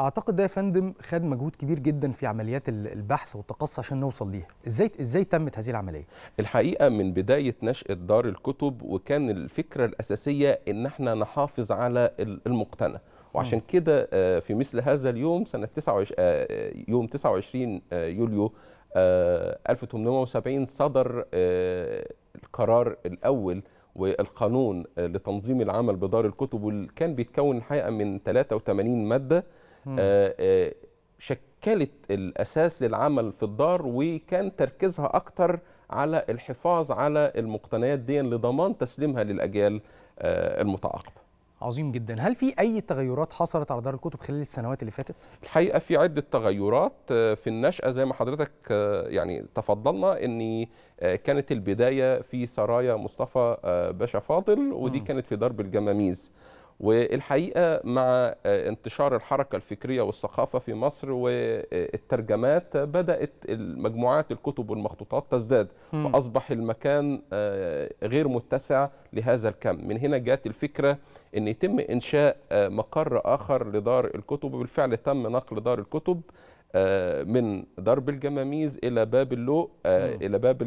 اعتقد ده يا فندم خد مجهود كبير جدا في عمليات البحث والتقصي عشان نوصل ليها ازاي ازاي تمت هذه العمليه الحقيقه من بدايه نشاه دار الكتب وكان الفكره الاساسيه ان احنا نحافظ على المقتنى وعشان كده آه، في مثل هذا اليوم سنه 29 آه، آه، يوم 29 يوليو 1870 صدر القرار الاول والقانون لتنظيم العمل بدار الكتب واللي كان بيتكون الحقيقه من 83 ماده آه، آه، شكلت الاساس للعمل في الدار وكان تركيزها اكتر على الحفاظ على المقتنيات دي لضمان تسليمها للاجيال آه، المتعاقبه عظيم جدا هل في اي تغيرات حصلت على دار الكتب خلال السنوات اللي فاتت الحقيقه في عده تغيرات في النشاه زي ما حضرتك يعني تفضلنا ان كانت البدايه في سرايا مصطفى باشا فاضل ودي كانت في درب الجماميز والحقيقه مع آه، انتشار الحركه الفكريه والثقافه في مصر والترجمات بدات المجموعات الكتب والمخطوطات تزداد فاصبح المكان آه، غير متسع لهذا الكم من هنا جاءت الفكره ان يتم انشاء آه، مقر اخر لدار الكتب وبالفعل تم نقل دار الكتب من درب الجماميز الى باب اللوق الى باب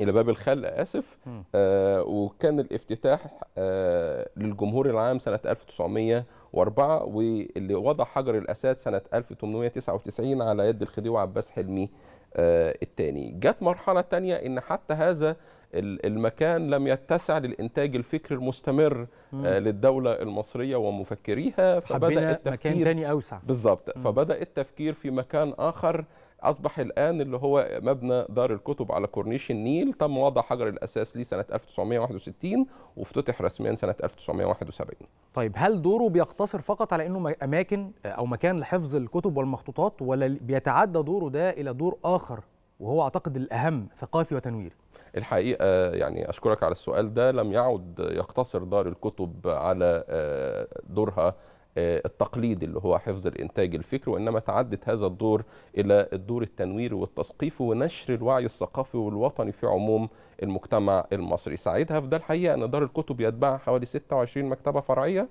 الى باب الخلق اسف آه وكان الافتتاح آه للجمهور العام سنه 1904 واللي وضع حجر الاساس سنه 1899 على يد الخديوي عباس حلمي آه الثاني جت مرحله ثانيه ان حتى هذا المكان لم يتسع للانتاج الفكري المستمر آه، مم. للدوله المصريه ومفكريها فبدا التفكير مكان تاني اوسع بالظبط فبدا التفكير في مكان اخر اصبح الان اللي هو مبنى دار الكتب على كورنيش النيل تم وضع حجر الاساس ليه سنه 1961 وافتتح رسميا سنه 1971 طيب هل دوره بيقتصر فقط على انه اماكن او مكان لحفظ الكتب والمخطوطات ولا بيتعدى دوره ده الى دور اخر وهو اعتقد الاهم ثقافي وتنوير الحقيقه يعني اشكرك على السؤال ده لم يعد يقتصر دار الكتب على آه، دورها آه، التقليدي اللي هو حفظ الإنتاج الفكري وإنما تعدت هذا الدور إلى الدور التنويري والتثقيفي ونشر الوعي الثقافي والوطني في عموم المجتمع المصري ساعدها في ده الحقيقة أن دار الكتب يتبعها حوالي 26 مكتبة فرعية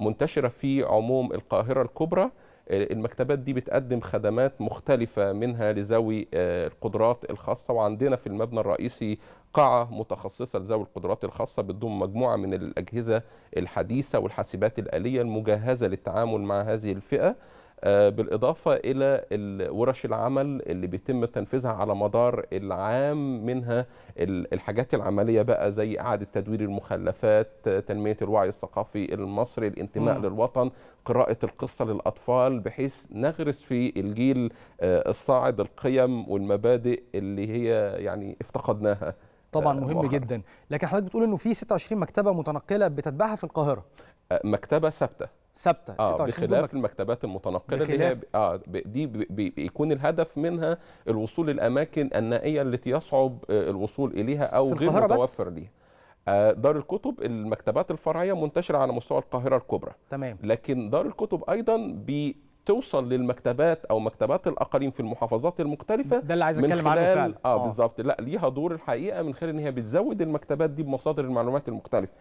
منتشرة في عموم القاهرة الكبرى المكتبات دي بتقدم خدمات مختلفة منها لذوي آه، القدرات الخاصة وعندنا في المبنى الرئيسي قاعة متخصصة لذوي القدرات الخاصة بتضم مجموعة من الأجهزة الحديثة والحاسبات الآلية المجهزة للتعامل مع هذه الفئة آه، بالإضافة إلى ورش العمل اللي بيتم تنفيذها على مدار العام منها الحاجات العملية بقى زي إعادة تدوير المخلفات تنمية الوعي الثقافي المصري الانتماء م. للوطن قراءة القصة للأطفال بحيث نغرس في الجيل آه، الصاعد القيم والمبادئ اللي هي يعني افتقدناها طبعا آه، مهم مؤخر. جدا لكن حضرتك بتقول انه في 26 مكتبه متنقله بتتبعها في القاهره مكتبه ثابته ثابته آه بخلاف المكتبات المتنقله اللي هي اه دي بيكون الهدف منها الوصول للاماكن النائيه التي يصعب آه، الوصول اليها او غير متوفر ليها آه، دار الكتب المكتبات الفرعيه منتشره على مستوى القاهره الكبرى تمام لكن دار الكتب ايضا بتوصل للمكتبات او مكتبات الاقاليم في المحافظات المختلفه ده اللي عايز اتكلم عنه فعلا اه, آه. بالظبط لا ليها دور الحقيقه من خلال ان هي بتزود المكتبات دي بمصادر المعلومات المختلفه